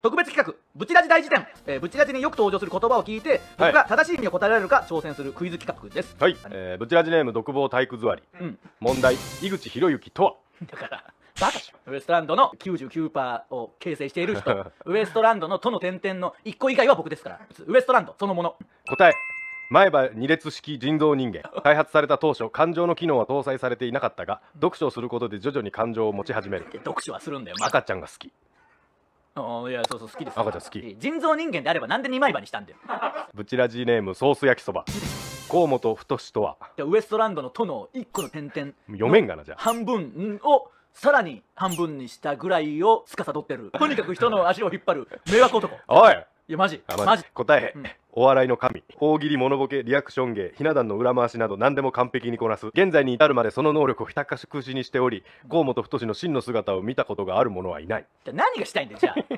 特別企画ブチラジ大辞典、えー、ブチラジによく登場する言葉を聞いて、僕が正しい意味を答えられるか挑戦するクイズ企画ですはい、えー、ブチラジネーム独房体育座り、うん、問題井口博之とはだからバカウエストランドの99%を形成している人 ウエストランドの「と」の点々の1個以外は僕ですからウエストランドそのもの答え前歯二列式人造人間開発された当初感情の機能は搭載されていなかったが読書をすることで徐々に感情を持ち始める読書はするんだよ、ま、赤ちゃんが好きいやそうそう好きです赤ちゃん好き人造人間であればなんで二枚刃にしたんだよブチラジネームソース焼きそば河本太とはじゃウエストランドの「と」の一個の点々読めんがなじゃあ半分をさらに半分にしたぐらいを司ってるとにかく人の足を引っ張る迷惑男おいいやマジマジ答え、うんお笑いの神大喜利モノボケリアクション芸ひな壇の裏回しなど何でも完璧にこなす現在に至るまでその能力をひた隠しにしており河本太の真の姿を見たことがある者はいない何がしたいんだよじゃあ